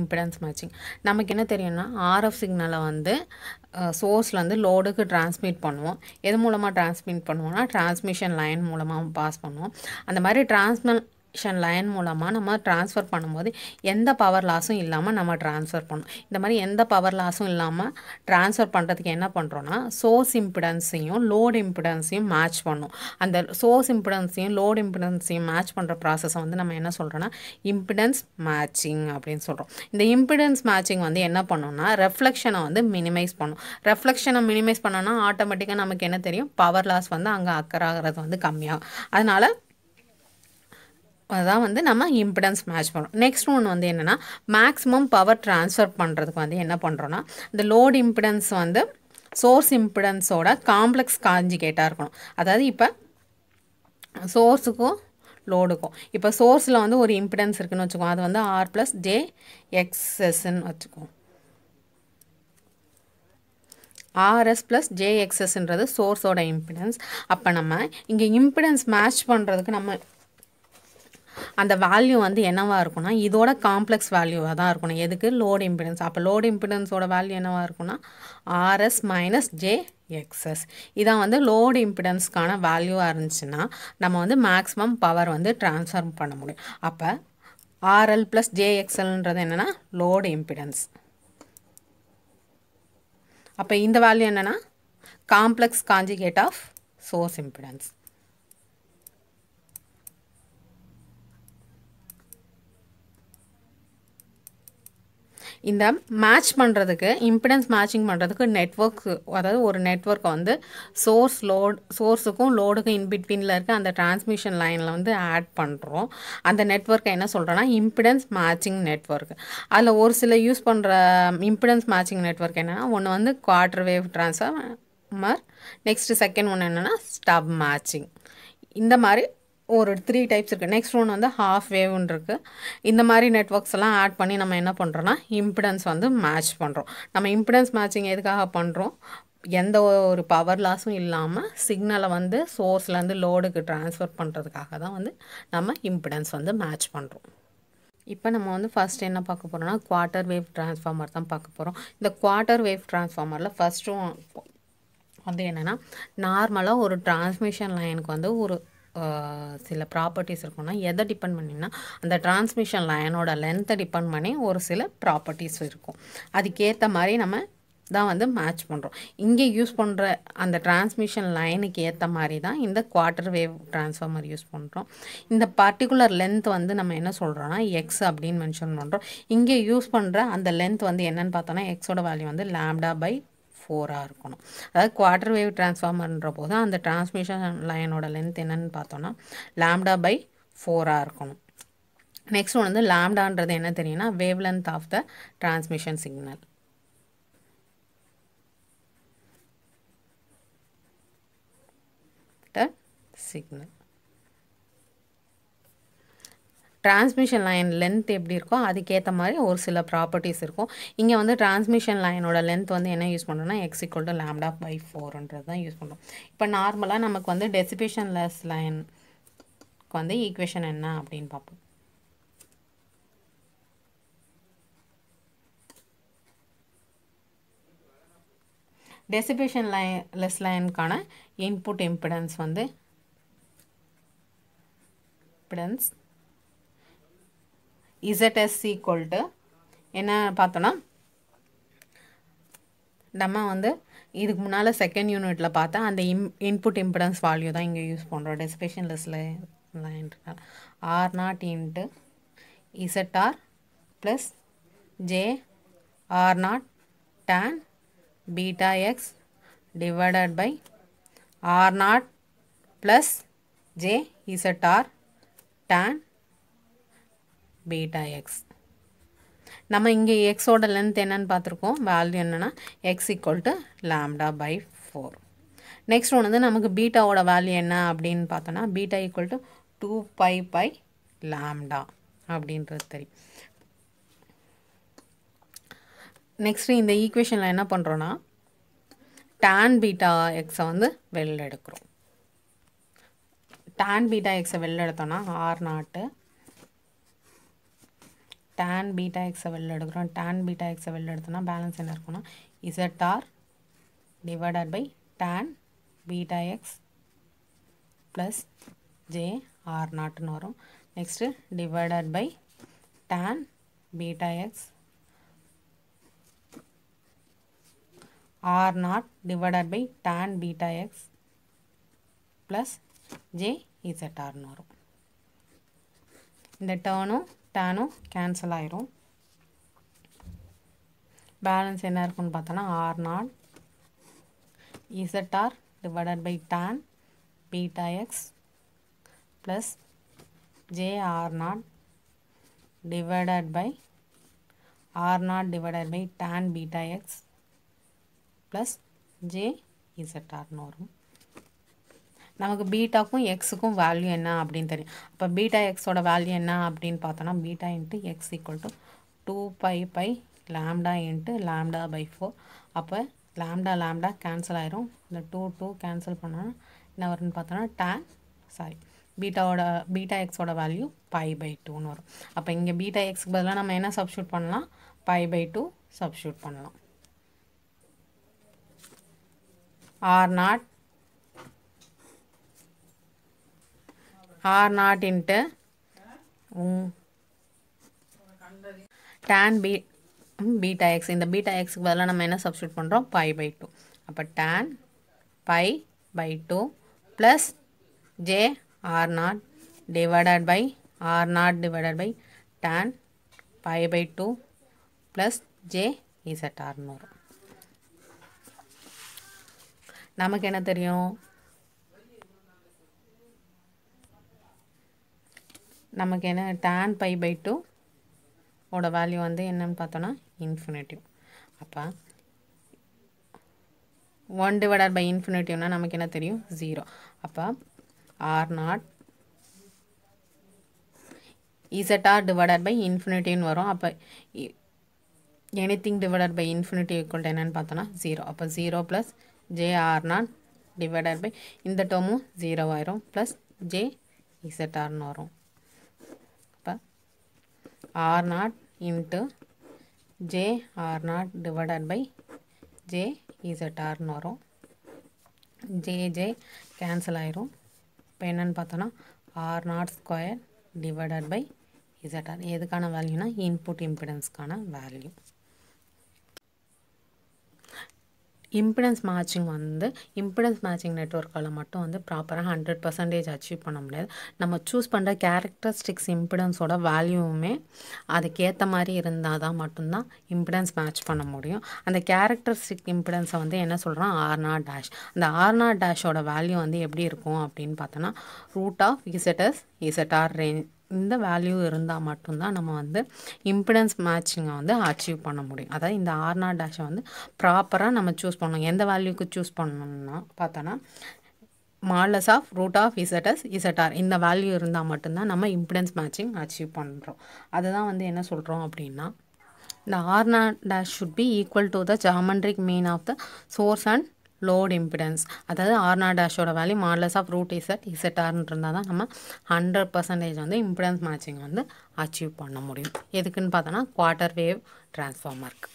impedance matching நமக்கு என்ன தெரியும்னா ஆர்எஃப் சிக்னலை வந்து சோர்ஸ்லேருந்து லோடுக்கு டிரான்ஸ்மிட் பண்ணுவோம் எது மூலமாக டிரான்ஸ்மிட் பண்ணுவோம்னா டிரான்ஸ்மிஷன் லைன் மூலமாக பாஸ் பண்ணுவோம் அந்த மாதிரி டிரான்ஸ்மல் டிரான்ஸ்மிஷன் லைன் மூலமாக நம்ம ட்ரான்ஸ்ஃபர் பண்ணும்போது எந்த பவர் லாஸும் இல்லாமல் நம்ம ட்ரான்ஸ்ஃபர் பண்ணணும் இந்த மாதிரி எந்த பவர் லாஸும் இல்லாமல் ட்ரான்ஸ்ஃபர் பண்ணுறதுக்கு என்ன பண்ணுறோன்னா சோர்ஸ் இம்பிடன்ஸையும் லோடு இம்பிடன்ஸையும் மேட்ச் பண்ணும் அந்த சோர்ஸ் இம்பிடன்ஸையும் லோடு இம்பிடன்ஸையும் மேட்ச் பண்ணுற ப்ராசஸை வந்து நம்ம என்ன சொல்கிறோன்னா இம்பிடன்ஸ் மேட்சிங் அப்படின்னு சொல்கிறோம் இந்த இம்பிடன்ஸ் மேட்சிங் வந்து என்ன பண்ணோம்னா ரெஃப்ளெக்ஷனை வந்து மினிமைஸ் பண்ணும் ரெஃப்ளெக்ஷனை மினிமைஸ் பண்ணோன்னா ஆட்டோமேட்டிக்காக நமக்கு என்ன தெரியும் பவர் லாஸ் வந்து அங்கே அக்கறாகிறது வந்து கம்மியாகும் அதனால் அதுதான் வந்து நம்ம இம்பிடன்ஸ் மேட்ச் பண்ணுறோம் நெக்ஸ்ட் ஒன்று வந்து என்னென்னா மேக்ஸிமம் பவர் ட்ரான்ஸ்ஃபர் பண்ணுறதுக்கு வந்து என்ன பண்ணுறோன்னா இந்த லோடு இம்பிடன்ஸ் வந்து சோர்ஸ் இம்பிடன்ஸோட காம்ப்ளெக்ஸ் காஞ்சிகேட்டாக இருக்கணும் அதாவது இப்போ சோர்ஸுக்கும் லோடுக்கும் இப்போ சோர்ஸில் வந்து ஒரு இம்பிடன்ஸ் இருக்குதுன்னு வச்சுக்கோம் அது வந்து ஆர் ப்ளஸ் ஜே எக்ஸ்எஸ்ன்னு வச்சுக்கோம் ஆர்எஸ் ப்ளஸ் ஜேஎக்ஸ்எஸ்ன்றது சோர்ஸோட இம்பிடன்ஸ் அப்போ நம்ம இங்கே இம்பிடன்ஸ் மேட்ச் பண்ணுறதுக்கு நம்ம அந்த வேல்யூ வந்து என்னவாக இருக்கும்னா இதோட காம்ப்ளெக்ஸ் வேல்யூவாக தான் இருக்கணும் எதுக்கு லோடு இம்பிடன்ஸ் அப்போ லோடு இம்பிடன்ஸோட வேல்யூ என்னவாக இருக்கும்னா ஆர்எஸ் மைனஸ் ஜே எக்ஸஸ் இதான் வந்து லோடு இம்பிடன்ஸ்க்கான வேல்யூவாக இருந்துச்சுன்னா நம்ம வந்து மேக்ஸிமம் பவர் வந்து ட்ரான்ஸ்ஃபார்ம் பண்ண முடியும் அப்போ ஆர்எல் ப்ளஸ் ஜேஎக்ஸ்எல்ன்றது என்னென்னா லோடு இம்பிடன்ஸ் அப்போ இந்த வேல்யூ என்னென்னா complex conjugate of source impedance இந்த மேட்ச் பண்ணுறதுக்கு இம்பிடன்ஸ் மேட்சிங் பண்ணுறதுக்கு நெட்ஒர்க் அதாவது ஒரு நெட்ஒர்க்கை வந்து சோர்ஸ் லோட் சோர்ஸுக்கும் லோடுக்கும் இன்பிட்வீனில் இருக்க அந்த டிரான்ஸ்மிஷன் லைனில் வந்து ஆட் பண்ணுறோம் அந்த நெட்ஒர்க்கை என்ன சொல்கிறோன்னா இம்பிடன்ஸ் மேட்சிங் நெட்ஒர்க் அதில் ஒரு சில யூஸ் பண்ணுற இம்பிடன்ஸ் மேட்சிங் நெட்ஒர்க் என்னென்னா ஒன்று வந்து quarter wave transformer next second ஒன்று என்னென்னா ஸ்டப் மேட்சிங் இந்த மாதிரி ஒரு த்ரீ டைப்ஸ் இருக்குது நெக்ஸ்ட் ஒன் வந்து ஹாஃப் வேவ்னு இருக்குது இந்த மாதிரி நெட்ஒர்க்ஸ் எல்லாம் ஆட் பண்ணி நம்ம என்ன பண்ணுறோன்னா இம்பிடன்ஸ் வந்து மேட்ச் பண்ணுறோம் நம்ம இம்பிடன்ஸ் மேட்சிங் எதுக்காக பண்ணுறோம் எந்த ஒரு பவர் லாஸும் இல்லாமல் சிக்னலை வந்து சோர்ஸ்லேருந்து லோடுக்கு ட்ரான்ஸ்ஃபர் பண்ணுறதுக்காக தான் வந்து நம்ம இம்பிடன்ஸ் வந்து மேட்ச் பண்ணுறோம் இப்போ நம்ம வந்து ஃபஸ்ட்டு என்ன பார்க்க போகிறோம்னா குவார்ட்டர் வேவ் ட்ரான்ஸ்ஃபார்மர் தான் பார்க்க போகிறோம் இந்த குவார்ட்டர் வேவ் ட்ரான்ஸ்ஃபார்மரில் ஃபஸ்ட்டும் வந்து என்னென்னா நார்மலாக ஒரு டிரான்ஸ்மிஷன் லைனுக்கு வந்து ஒரு சில ப்ராப்பர்ட்டிஸ் இருக்கும்னா எதை டிபெண்ட் பண்ணினா அந்த டிரான்ஸ்மிஷன் லைனோட லென்த்தை டிபெண்ட் பண்ணி ஒரு சில ப்ராப்பர்ட்டிஸ் இருக்கும் அதுக்கேற்ற மாதிரி நம்ம தான் வந்து மேட்ச் பண்ணுறோம் இங்கே யூஸ் பண்ணுற அந்த டிரான்ஸ்மிஷன் லைனுக்கு ஏற்ற மாதிரி தான் இந்த குவார்ட்டர் வேவ் டிரான்ஸ்ஃபார்மர் யூஸ் பண்ணுறோம் இந்த பர்டிகுலர் லென்த் வந்து நம்ம என்ன சொல்கிறோன்னா எக்ஸ் அப்படின்னு மென்ஷன் பண்ணுறோம் இங்கே யூஸ் பண்ணுற அந்த லென்த் வந்து என்னென்னு பார்த்தோன்னா எக்ஸோட வேல்யூ வந்து லேம்டா பை ஃபோராக இருக்கணும் அதாவது குவார்டர் வேவ் டிரான்ஸ்ஃபார்மர்ன்ற போது அந்த டிரான்ஸ்மிஷன் லைனோட லென்த் என்னென்னு பார்த்தோன்னா லேம்டா பை ஃபோராக இருக்கணும் நெக்ஸ்ட் ஒன்று வந்து லேம்டான்றது என்ன தெரியும்னா wave length of the transmission signal signal transmission line length எப்படி இருக்கோ அதுக்கேற்ற மாதிரி ஒரு சில ப்ராப்பர்ட்டிஸ் இருக்கும் இங்கே வந்து டிரான்ஸ்மிஷன் லைனோட லென்த் வந்து என்ன யூஸ் பண்ணுறோம்னா X equal to lambda by ஃபோர்ன்றது தான் யூஸ் பண்ணுறோம் இப்போ நார்மலாக நமக்கு வந்து டெசிபேஷன் லெஸ் லைனுக்கு வந்து ஈக்குவேஷன் என்ன அப்படின்னு பார்ப்போம் டெசிபேஷன் லைன் லெஸ் லைனுக்கான இன்புட் இம்பிடன்ஸ் வந்து இம்பிடன்ஸ் இசட்எஸ் ஈக்குவல்ட்டு என்ன பார்த்தோன்னா நம்ம வந்து இதுக்கு முன்னால் செகண்ட் யூனிட்டில் பார்த்தா அந்த இம் இன்புட் value தான் இங்கே யூஸ் பண்ணுறோம் dissipation லிஸ்ட்டில் R naught into plus plus J R naught tan beta x divided by R0 plus j tan beta X beta X நம்ம இங்கே எக்ஸோட லென்த் என்னன்னு பார்த்துருக்கோம் வேல்யூ என்னென்னா X equal to lambda by four next ஒன்று வந்து நமக்கு பீட்டாவோட வேல்யூ என்ன அப்படின்னு பார்த்தோன்னா beta equal to two pi by lambda அப்படின்றது தெரியும் நெக்ஸ்ட்டு இந்த ஈக்குவேஷனில் என்ன பண்ணுறோன்னா டேன் பீட்டா எக்ஸை வந்து வெளில எடுக்கிறோம் டேன் பீட்டா எக்ஸை வெளில எடுத்தோன்னா ஆர் நாட்டு டேன் beta எக்ஸை வெளில எடுக்கிறோம் டேன் பீட்டா எக்ஸை வெளில எடுத்துனா பேலன்ஸ் என்ன இருக்குன்னா ZR divided by tan beta X plus j R நாட்னு வரும் next divided by tan beta X R naught divided by tan beta X plus J Z ஆர்னு வரும் இந்த டேர்னும் டேனும் கேன்சல் ஆயிரும் பேலன்ஸ் என்ன இருக்குன்னு பார்த்தோன்னா R naught ZR divided by tan beta X plus JR naught divided by r naught divided by tan beta plus J j zr வரும் நமக்கு பீட்டாக்கும் எக்ஸுக்கும் value என்ன அப்படின்னு தெரியும் அப்போ பீட்டா எக்ஸோட வேல்யூ என்ன அப்படின்னு பார்த்தோன்னா beta into X equal to two pi by lambda into lambda by four அப்போ லேம்டா லேம்டா கேன்சல் ஆயிரும் இந்த டூ டூ கேன்சல் பண்ணோன்னா என்ன வரும்னு பார்த்தோன்னா டேன் சாரி பீட்டாவோட பீட்டா எக்ஸோட வேல்யூ பை பை டூன்னு வரும் அப்போ இங்கே பீட்டா எக்ஸ்க்கு பதிலாக நம்ம என்ன சப்ஸ்டியூட் பண்ணலாம் பை பை டூ சப்ஸ்டியூட் பண்ணலாம் R naught R naught into tan B beta X இந்த பீட்டா எக்ஸுக்கு பதிலாக நம்ம என்ன சப்ஸ்டியூட் பண்ணுறோம் பை பை டூ அப்போ tan pi by two plus J R naught divided by R naught divided by tan pi by two plus J Z ஆர்னூறு நமக்கு என்ன தெரியும் நமக்கு என்ன டேன் பை பை டூ ஓட வேல்யூ வந்து என்னன்னு பார்த்தோன்னா இன்ஃபினிட்டிவ் அப்போ ஒன் டிவைடட் பை இன்ஃபினிட்டிவ்னா நமக்கு என்ன தெரியும் ஜீரோ அப்போ R naught R divided by இன்ஃபினிட்டின்னு வரும் அப்போ anything divided by infinity equal என்னென்னு பார்த்தோன்னா ஜீரோ அப்போ zero plus J R naught divided by இந்த டோமும் ஜீரோ ஆயிரும் ப்ளஸ் ஜே ஆர்னு வரும் r naught into j r naught divided by j zrன்னு வரும் j j கேன்சல் ஆயிரும் இப்போ என்னென்னு பார்த்தோன்னா R naught square divided by Z R எதுக்கான வேல்யூனா இன்புட் இம்பிடன்ஸ்க்கான வேல்யூ இம்பிடன்ஸ் மேட்சிங் வந்து இம்பிடன்ஸ் மேட்சிங் நெட்ஒர்க்கால் மட்டும் வந்து ப்ராப்பராக ஹண்ட்ரட் பர்சன்டேஜ் அச்சீவ் பண்ண முடியாது நம்ம சூஸ் பண்ணுற கேரக்டரிஸ்டிக்ஸ் இம்பிடன்ஸோட வேல்யூவுமே அதுக்கேற்ற மாதிரி இருந்தால் தான் மட்டும்தான் இம்பிடன்ஸ் மேட்ச் பண்ண முடியும் அந்த கேரக்டரிஸ்டிக் இம்பிடன்ஸை வந்து என்ன சொல்கிறோம் ஆர்னா டேஷ் அந்த ஆர்னா டேஷோட வேல்யூ வந்து எப்படி இருக்கும் அப்படின்னு பார்த்தோன்னா root of ZS R range இந்த வேல்யூ இருந்தால் மட்டும்தான் நம்ம வந்து இம்பிடன்ஸ் மேட்சிங்கை வந்து அச்சீவ் பண்ண முடியும் அதாவது இந்த ஆர்னா டேஷை வந்து ப்ராப்பராக நம்ம சூஸ் பண்ணணும் எந்த வேல்யூக்கு சூஸ் பண்ணணும்னா பார்த்தோன்னா modulus of root of ZS ZR இந்த வேல்யூ இருந்தால் மட்டும்தான் நம்ம இம்பிடன்ஸ் மேட்சிங் அச்சீவ் பண்ணுறோம் அதுதான் வந்து என்ன சொல்கிறோம் அப்படின்னா இந்த ஆர்னா dash should be equal to the geometric mean of the source and load impedance அதாவது ஆர் நாட் டேஷோட value modulus of root Z Z இருந்தால் தான் நம்ம ஹண்ட்ரட் பர்சன்டேஜ் வந்து இம்பிடன்ஸ் மேட்சிங் வந்து அச்சீவ் பண்ண முடியும் எதுக்குன்னு பார்த்தோன்னா குவார்ட்டர் வேவ் டிரான்ஸ்ஃபார்மருக்கு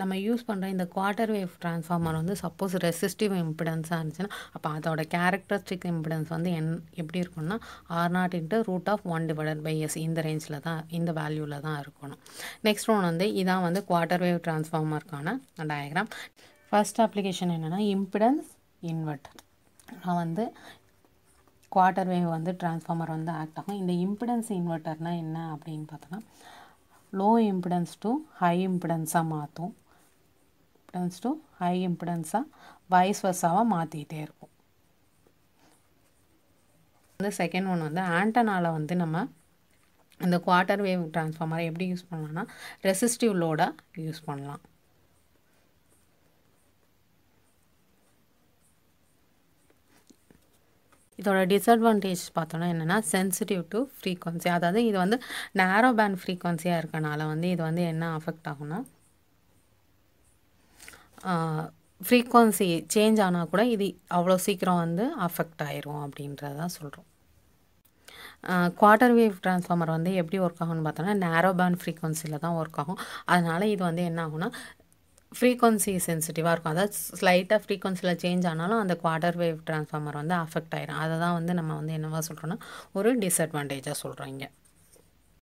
நம்ம யூஸ் பண்ணுற இந்த குவார்ட்டர் வேவ் ட்ரான்ஸ்ஃபார்மர் வந்து சப்போஸ் ரெசிஸ்டிவ் இம்பிடன்ஸாக இருந்துச்சுன்னா அப்போ அதோட கேரக்டரிஸ்டிக் இம்பிடன்ஸ் வந்து என் எப்படி இருக்கும்னா R naught into root of one divided by S இந்த ரேஞ்சில் தான் இந்த வேல்யூவில் தான் இருக்கணும் நெக்ஸ்ட் ஒன் வந்து இதான் வந்து குவார்ட்டர் வேவ் ட்ரான்ஸ்ஃபார்மருக்கான டயக்ராம் ஃபஸ்ட் அப்ளிகேஷன் என்னென்னா இம்பிடன்ஸ் இன்வெர்ட்டர் நான் வந்து குவார்ட்டர் வேவ் வந்து டிரான்ஸ்ஃபார்மர் வந்து ஆக்ட் ஆகும் இந்த இம்பிடன்ஸ் இன்வெர்ட்டர்னால் என்ன அப்படின்னு பார்த்தோன்னா லோ இம்பிடன்ஸ் டு ஹை இம்பிடன்ஸாக மாற்றும் இம்பிடன்ஸ் டு ஹை இம்பிடன்ஸாக வாய்ஸ் வர்ஸாவாக மாற்றிக்கிட்டே இருக்கும் வந்து செகண்ட் ஒன் வந்து ஆண்டனாவில் வந்து நம்ம இந்த குவார்ட்டர் வேவ் டிரான்ஸ்ஃபார்மரை எப்படி யூஸ் பண்ணலாம்னா ரெசிஸ்டிவ் லோடாக யூஸ் பண்ணலாம் இதோட டிஸ்அட்வான்டேஜ் பார்த்தோன்னா என்னென்னா சென்சிட்டிவ் டு ஃப்ரீக்வன்சி அதாவது இது வந்து நேரோ பேண்ட் ஃப்ரீக்வன்சியாக இருக்கனால வந்து இது வந்து என்ன அஃபெக்ட் ஆகும்னா ஃப்ரீக்வன்சி சேஞ்ச் ஆனால் கூட இது அவ்வளோ சீக்கிரம் வந்து அஃபெக்ட் ஆயிரும் அப்படின்றதான் சொல்கிறோம் குவார்டர் வேவ் ட்ரான்ஸ்ஃபார்மர் வந்து எப்படி ஒர்க் ஆகும்னு பார்த்தோன்னா நேரோ பேண்ட் ஃப்ரீக்வன்சியில் தான் ஒர்க் ஆகும் அதனால் இது வந்து என்ன ஆகும்னா ஃப்ரீக்வன்சி சென்சிட்டிவாக இருக்கும் அதாவது ஸ்லைட்டாக ஃப்ரீக்வன்சியில் சேஞ்ச் ஆனாலும் அந்த குவார்டர் வேவ் ட்ரான்ஸ்ஃபார்மர் வந்து அஃபெக்ட் ஆயிரும் அதை தான் வந்து நம்ம வந்து என்னவா சொல்கிறோன்னா ஒரு டிஸ்அட்வான்டேஜாக சொல்கிறோம் இங்கே